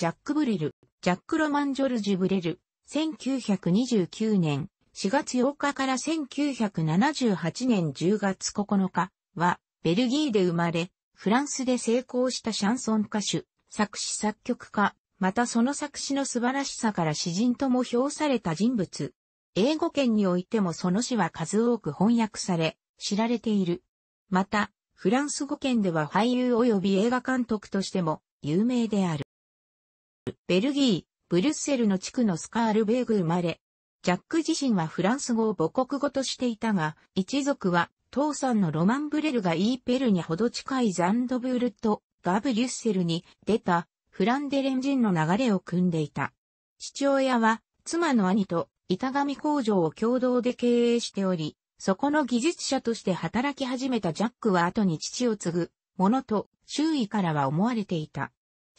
ジャック・ブレル、ジャック・ロマン・ジョルジュ・ブレル、1929年4月8日から1978年10月9日は、ベルギーで生まれ、フランスで成功したシャンソン歌手、作詞作曲家、またその作詞の素晴らしさから詩人とも評された人物。英語圏においてもその詩は数多く翻訳され、知られている。また、フランス語圏では俳優及び映画監督としても有名である。ベルギー、ブリュッセルの地区のスカールベーグ生まれ。ジャック自身はフランス語を母国語としていたが、一族は、父さんのロマンブレルがイーペルにほど近いザンドブールとガブリュッセルに出たフランデレン人の流れを組んでいた。父親は妻の兄と板紙工場を共同で経営しており、そこの技術者として働き始めたジャックは後に父を継ぐものと周囲からは思われていた。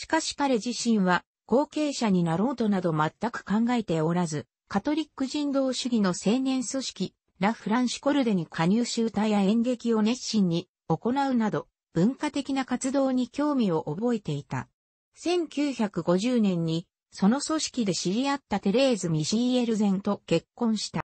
しかし彼自身は後継者になろうとなど全く考えておらず、カトリック人道主義の青年組織、ラ・フランシコルデに加入し歌や演劇を熱心に行うなど、文化的な活動に興味を覚えていた。1950年に、その組織で知り合ったテレーズ・ミシーエルゼンと結婚した。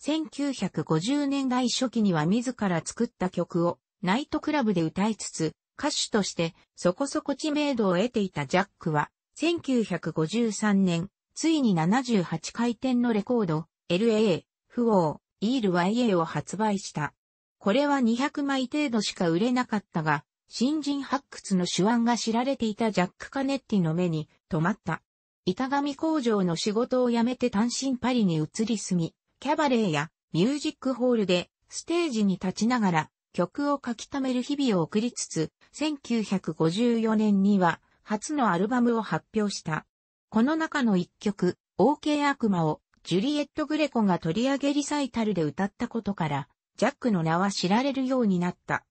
1950年代初期には自ら作った曲をナイトクラブで歌いつつ、歌手としてそこそこ知名度を得ていたジャックは、1953年、ついに78回転のレコード、LA、フォー、イール YA を発売した。これは200枚程度しか売れなかったが、新人発掘の手腕が知られていたジャック・カネッティの目に止まった。板紙工場の仕事を辞めて単身パリに移り住み、キャバレーやミュージックホールでステージに立ちながら曲を書き溜める日々を送りつつ、1954年には初のアルバムを発表した。この中の一曲、OK 悪魔をジュリエット・グレコが取り上げリサイタルで歌ったことから、ジャックの名は知られるようになった。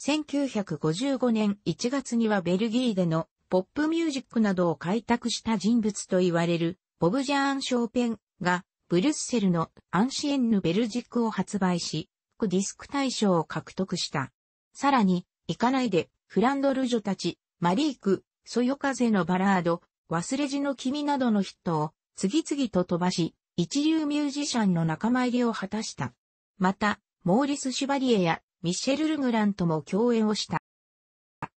1955年1月にはベルギーでのポップミュージックなどを開拓した人物と言われるボブ・ジャーン・ショーペンがブルッセルのアンシエンヌ・ベルジックを発売し、ディスク大賞を獲得した。さらに、行かないでフランドルジョたち、マリーク、そよ風のバラード、忘れじの君などのヒットを次々と飛ばし、一流ミュージシャンの仲間入りを果たした。また、モーリス・シュバリエやミッシェル・ルグランとも共演をした。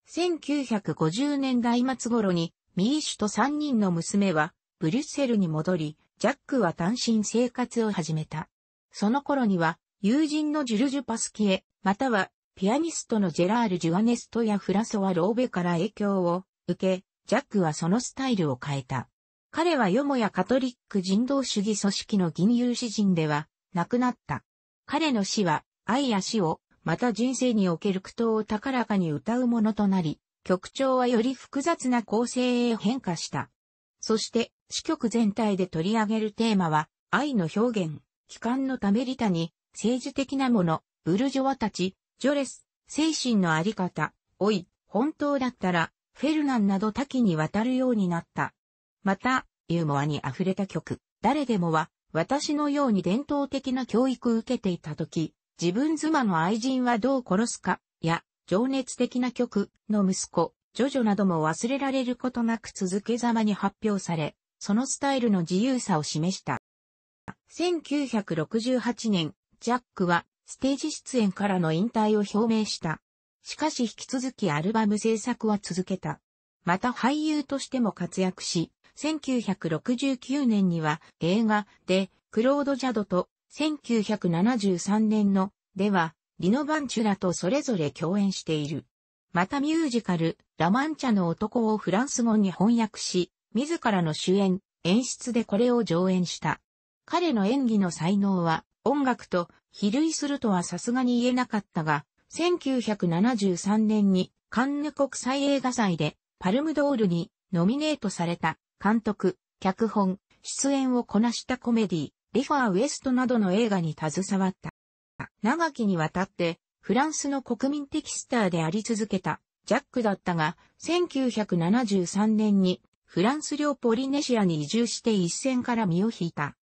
1950年代末頃にミーシュと3人の娘はブリュッセルに戻り、ジャックは単身生活を始めた。その頃には友人のジュルジュ・パスキエ、またはピアニストのジェラール・ジュアネストやフラソワ・ローベから影響を受け、ジャックはそのスタイルを変えた。彼はよもやカトリック人道主義組織の銀融詩人では亡くなった。彼の死は愛や死を、また人生における苦闘を高らかに歌うものとなり、曲調はより複雑な構成へ変化した。そして、詩曲全体で取り上げるテーマは、愛の表現、帰還のためリタに、政治的なもの、ブルジョワたち、ジョレス、精神のあり方、おい、本当だったら、フェルナンなど多岐にわたるようになった。また、ユーモアに溢れた曲、誰でもは、私のように伝統的な教育を受けていた時、自分妻の愛人はどう殺すか、や、情熱的な曲の息子、ジョジョなども忘れられることなく続けざまに発表され、そのスタイルの自由さを示した。1968年、ジャックはステージ出演からの引退を表明した。しかし引き続きアルバム制作は続けた。また俳優としても活躍し、1969年には映画でクロード・ジャドと1973年のではリノ・バンチュラとそれぞれ共演している。またミュージカルラ・マンチャの男をフランス語に翻訳し、自らの主演、演出でこれを上演した。彼の演技の才能は音楽と比類するとはさすがに言えなかったが、1973年にカンヌ国際映画祭でパルムドールにノミネートされた監督、脚本、出演をこなしたコメディ、リファー・ウエストなどの映画に携わった。長きにわたってフランスの国民的スターであり続けたジャックだったが、1973年にフランス領ポリネシアに移住して一線から身を引いた。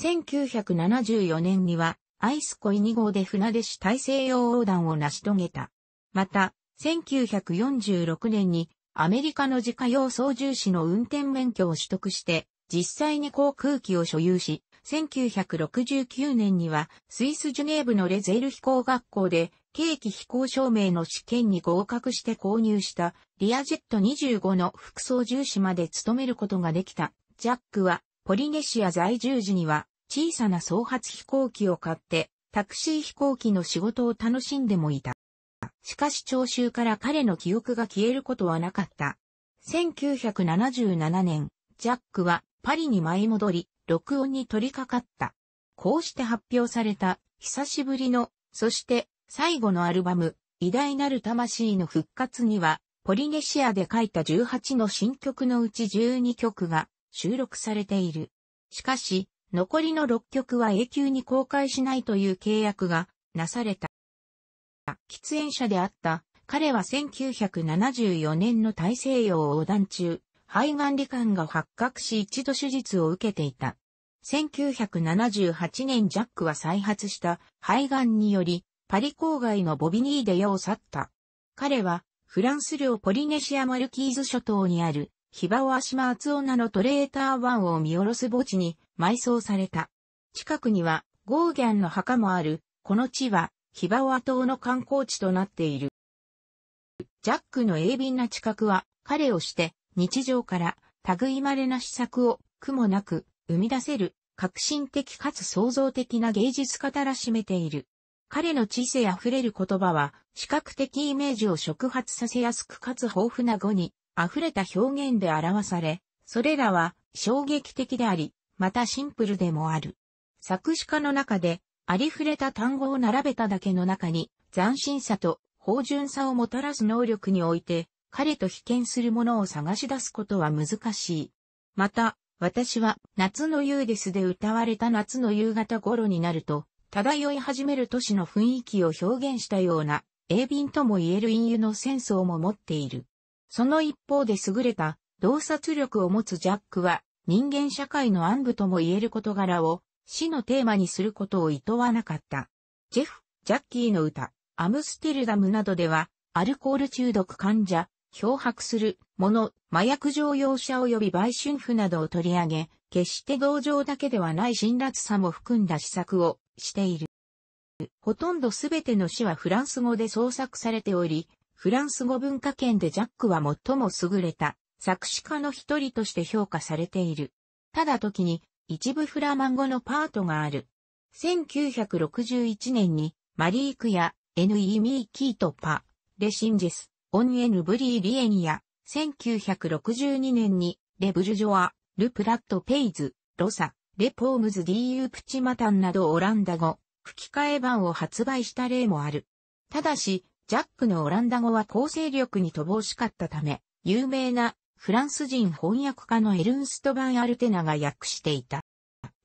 1974年にはアイスコイ2号で船出し大西洋横断を成し遂げた。また、1946年にアメリカの自家用操縦士の運転免許を取得して、実際に航空機を所有し、1969年にはスイスジュネーブのレゼール飛行学校で景気飛行証明の試験に合格して購入したリアジェット25の副操縦士まで務めることができた。ジャックはポリネシア在住時には小さな創発飛行機を買って、タクシー飛行機の仕事を楽しんでもいた。しかし聴衆から彼の記憶が消えることはなかった。1977年、ジャックはパリに舞い戻り、録音に取り掛かった。こうして発表された、久しぶりの、そして最後のアルバム、偉大なる魂の復活には、ポリネシアで書いた18の新曲のうち12曲が収録されている。しかし、残りの6曲は永久に公開しないという契約がなされた。喫煙者であった彼は1974年の大西洋横断中、肺がん罹患が発覚し一度手術を受けていた。1978年ジャックは再発した肺がんにより、パリ郊外のボビニーで世を去った。彼は、フランス領ポリネシアマルキーズ諸島にあるヒバオアシマアツオナのトレーターンを見下ろす墓地に埋葬された。近くにはゴーギャンの墓もある、この地はヒバオア島の観光地となっている。ジャックの鋭敏な知覚は彼をして日常から類まれな施策を苦もなく生み出せる革新的かつ創造的な芸術家たらしめている。彼の知性あふれる言葉は視覚的イメージを触発させやすくかつ豊富な語に溢れた表現で表され、それらは衝撃的であり、またシンプルでもある。作詞家の中で、ありふれた単語を並べただけの中に、斬新さと芳醇さをもたらす能力において、彼と被験するものを探し出すことは難しい。また、私は夏のユーデスで歌われた夏の夕方頃になると、漂い始める都市の雰囲気を表現したような、鋭敏とも言える隠喩のセンスをも持っている。その一方で優れた洞察力を持つジャックは人間社会の暗部とも言える事柄を死のテーマにすることを厭わなかった。ジェフ、ジャッキーの歌、アムステルダムなどではアルコール中毒患者、漂白する者、麻薬乗用者及び売春婦などを取り上げ、決して同情だけではない辛辣さも含んだ施策をしている。ほとんどすべての詩はフランス語で創作されており、フランス語文化圏でジャックは最も優れた作詞家の一人として評価されている。ただ時に一部フラマン語のパートがある。1961年にマリークやエヌイミーキートパ、レシンジェス、オンエヌブリーリエニア、1962年にレブルジョア、ルプラットペイズ、ロサ、レポームズディーユプチマタンなどオランダ語、吹き替え版を発売した例もある。ただし、ジャックのオランダ語は構成力に乏しかったため、有名なフランス人翻訳家のエルンスト・バン・アルテナが訳していた。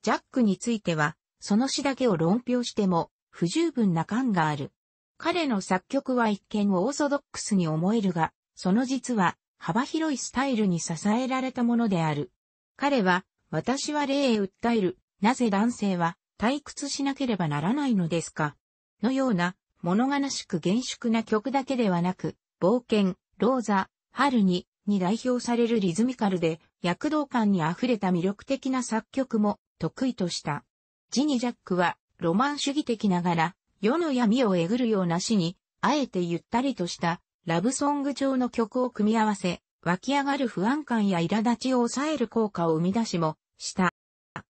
ジャックについては、その詩だけを論評しても不十分な感がある。彼の作曲は一見オーソドックスに思えるが、その実は幅広いスタイルに支えられたものである。彼は、私は霊へ訴える、なぜ男性は退屈しなければならないのですかのような物悲しく厳粛な曲だけではなく、冒険、ローザ、春に、に代表されるリズミカルで、躍動感に溢れた魅力的な作曲も得意とした。ジニ・ジャックは、ロマン主義的ながら、世の闇をえぐるような詩に、あえてゆったりとした、ラブソング調の曲を組み合わせ、湧き上がる不安感や苛立ちを抑える効果を生み出しも、した。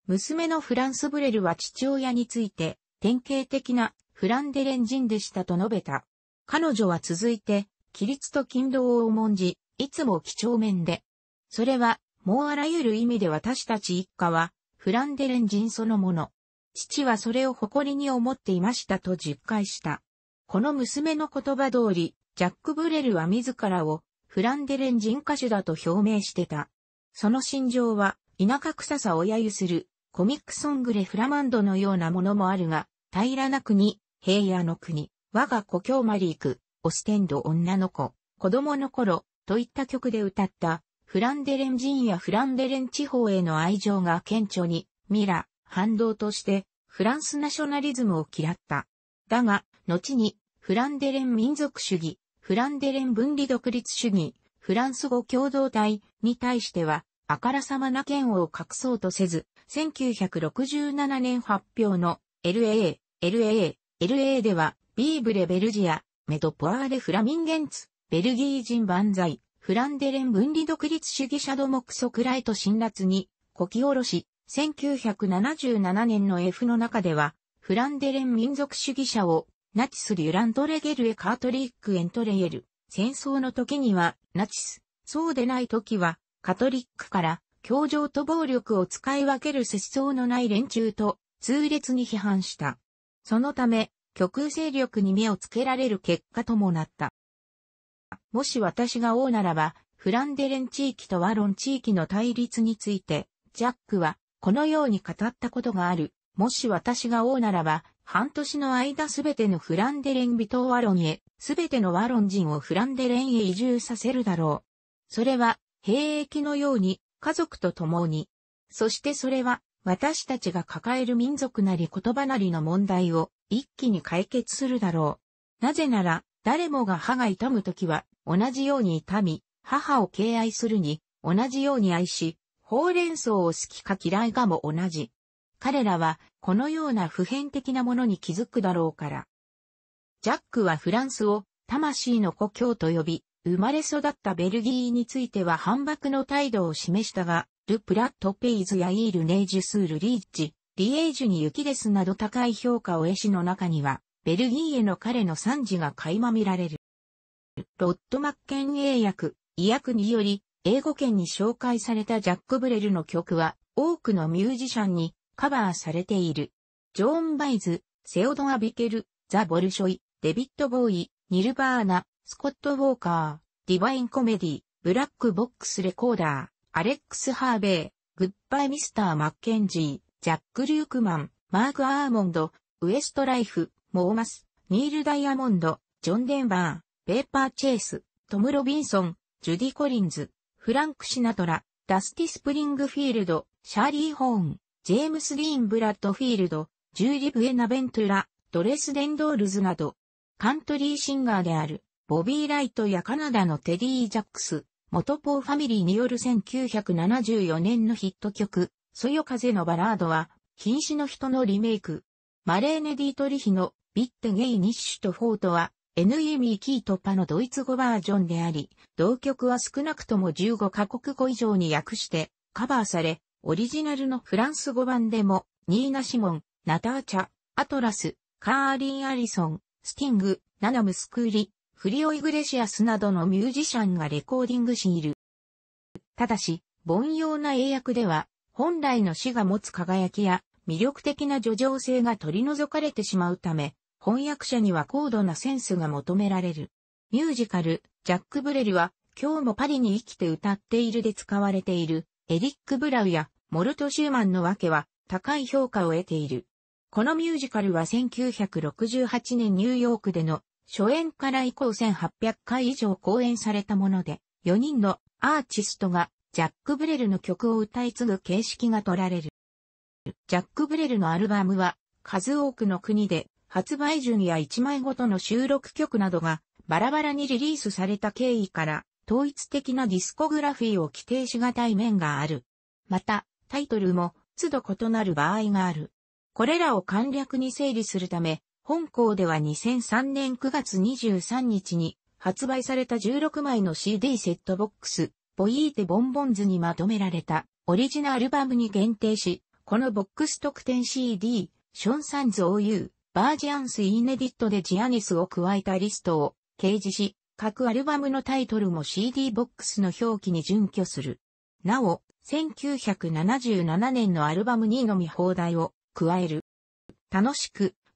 娘のフランス・ブレルは父親について、典型的なフランデレン人でしたと述べた。彼女は続いて、規律と勤労を重んじ、いつも几帳面で。それは、もうあらゆる意味で私たち一家は、フランデレン人そのもの。父はそれを誇りに思っていましたと実会した。この娘の言葉通り、ジャック・ブレルは自らをフランデレン人歌手だと表明してた。その心情は田舎臭さを揶揄するコミックソングレ・フラマンドのようなものもあるが、平らな国、平野の国、我が故郷マリーク、オステンド女の子、子供の頃、といった曲で歌った、フランデレン人やフランデレン地方への愛情が顕著に、ミラ、反動として、フランスナショナリズムを嫌った。だが、後に、フランデレン民族主義、フランデレン分離独立主義、フランス語共同体に対しては、あからさまな嫌悪を隠そうとせず、1967年発表の LA、LA、LA では、ビーブレベルジア、メトポアーレフラミンゲンツ、ベルギー人万歳、フランデレン分離独立主義者もクソクライト辛辣に、こきおろし、1977年の F の中では、フランデレン民族主義者を、ナチス・リュラントレゲルエ・カートリック・エントレエル。戦争の時には、ナチス、そうでない時は、カトリックから、教場と暴力を使い分ける世相のない連中と、痛烈に批判した。そのため、極右勢力に目をつけられる結果ともなった。もし私が王ならば、フランデレン地域とワロン地域の対立について、ジャックは、このように語ったことがある。もし私が王ならば、半年の間すべてのフランデレン人をワロンへ、すべてのワロン人をフランデレンへ移住させるだろう。それは、兵役のように、家族と共に。そしてそれは、私たちが抱える民族なり言葉なりの問題を一気に解決するだろう。なぜなら、誰もが歯が痛むときは、同じように痛み、母を敬愛するに、同じように愛し、ほうれん草を好きか嫌いかも同じ。彼らは、このような普遍的なものに気づくだろうから。ジャックはフランスを、魂の故郷と呼び、生まれ育ったベルギーについては反駁の態度を示したが、ル・プラット・ペイズやイール・ネージュスール・リーチ、リエージュに雪ですなど高い評価を絵師の中には、ベルギーへの彼の賛辞が垣間見られる。ロッド・マッケン英訳、医訳により、英語圏に紹介されたジャック・ブレルの曲は、多くのミュージシャンにカバーされている。ジョーン・バイズ、セオドア・ビケル、ザ・ボルショイ、デビット・ボーイ、ニルバーナ、スコット・ウォーカー、ディバイン・コメディ、ブラック・ボックス・レコーダー。アレックス・ハーベイ、グッバイ・ミスター・マッケンジー、ジャック・リュークマン、マーク・アーモンド、ウエスト・ライフ、モーマス、ニール・ダイヤモンド、ジョン・デンバー、ペーパー・チェイス、トム・ロビンソン、ジュディ・コリンズ、フランク・シナトラ、ダスティ・スプリングフィールド、シャーリー・ホーン、ジェームス・ディーン・ブラッドフィールド、ジューリ・ブエナベントゥラ、ドレス・デンドールズなど、カントリーシンガーである、ボビー・ライトやカナダのテリー・ジャックス、元ポーファミリーによる1974年のヒット曲、そよ風のバラードは、瀕死の人のリメイク。マレーネ・ディートリヒの、ビッテ・ゲイ・ニッシュとフォートは、NE ミキートパのドイツ語バージョンであり、同曲は少なくとも15カ国語以上に訳してカバーされ、オリジナルのフランス語版でも、ニーナ・シモン、ナターチャ、アトラス、カーリー・アリソン、スティング、ナナムスクーリ、フリオ・イグレシアスなどのミュージシャンがレコーディングしいる。ただし、凡庸な英訳では、本来の詩が持つ輝きや魅力的な叙情性が取り除かれてしまうため、翻訳者には高度なセンスが求められる。ミュージカル、ジャック・ブレルは、今日もパリに生きて歌っているで使われている、エリック・ブラウやモルト・シューマンのわけは、高い評価を得ている。このミュージカルは1968年ニューヨークでの初演から以降1800回以上公演されたもので、4人のアーティストがジャック・ブレルの曲を歌い継ぐ形式が取られる。ジャック・ブレルのアルバムは数多くの国で発売順や1枚ごとの収録曲などがバラバラにリリースされた経緯から統一的なディスコグラフィーを規定しがたい面がある。また、タイトルも都度異なる場合がある。これらを簡略に整理するため、本校では2003年9月23日に発売された16枚の CD セットボックス、ボイーテボンボンズにまとめられたオリジナルアルバムに限定し、このボックス特典 CD、ションサンズ OU、バージアンスイーネディットでジアニスを加えたリストを掲示し、各アルバムのタイトルも CD ボックスの表記に準拠する。なお、1977年のアルバムに飲み放題を加える。楽しく、